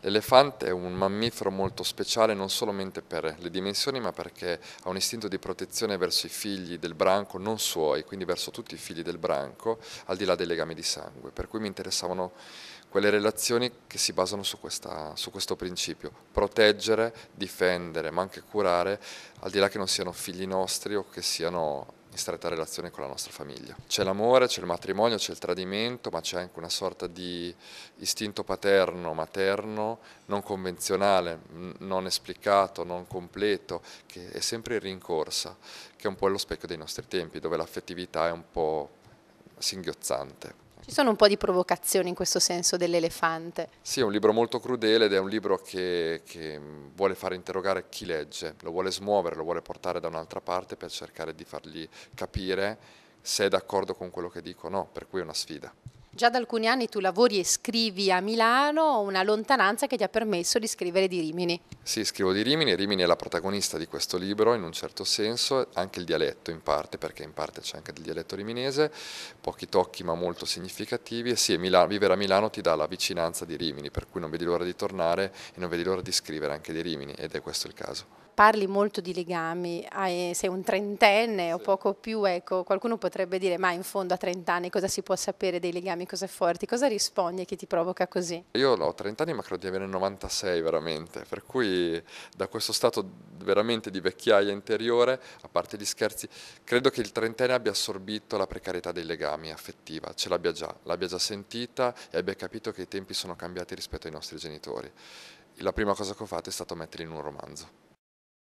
L'elefante è un mammifero molto speciale non solamente per le dimensioni ma perché ha un istinto di protezione verso i figli del branco non suoi, quindi verso tutti i figli del branco, al di là dei legami di sangue, per cui mi interessavano quelle relazioni che si basano su, questa, su questo principio, proteggere, difendere ma anche curare, al di là che non siano figli nostri o che siano in stretta relazione con la nostra famiglia. C'è l'amore, c'è il matrimonio, c'è il tradimento, ma c'è anche una sorta di istinto paterno, materno, non convenzionale, non esplicato, non completo, che è sempre in rincorsa, che è un po' lo specchio dei nostri tempi, dove l'affettività è un po' singhiozzante. Ci sono un po' di provocazioni in questo senso dell'elefante. Sì, è un libro molto crudele ed è un libro che, che vuole far interrogare chi legge, lo vuole smuovere, lo vuole portare da un'altra parte per cercare di fargli capire se è d'accordo con quello che dico o no, per cui è una sfida. Già da alcuni anni tu lavori e scrivi a Milano, una lontananza che ti ha permesso di scrivere di Rimini. Sì, scrivo di Rimini, Rimini è la protagonista di questo libro in un certo senso, anche il dialetto in parte, perché in parte c'è anche del dialetto riminese, pochi tocchi ma molto significativi e sì, Milano, vivere a Milano ti dà la vicinanza di Rimini, per cui non vedi l'ora di tornare e non vedi l'ora di scrivere anche di Rimini ed è questo il caso parli molto di legami, hai, sei un trentenne o poco più, ecco, qualcuno potrebbe dire ma in fondo a 30 anni cosa si può sapere dei legami, così forti, cosa rispondi a chi ti provoca così? Io ho 30 anni ma credo di avere 96 veramente, per cui da questo stato veramente di vecchiaia interiore, a parte gli scherzi, credo che il trentenne abbia assorbito la precarietà dei legami affettiva, ce l'abbia già, l'abbia già sentita e abbia capito che i tempi sono cambiati rispetto ai nostri genitori. La prima cosa che ho fatto è stato metterli in un romanzo.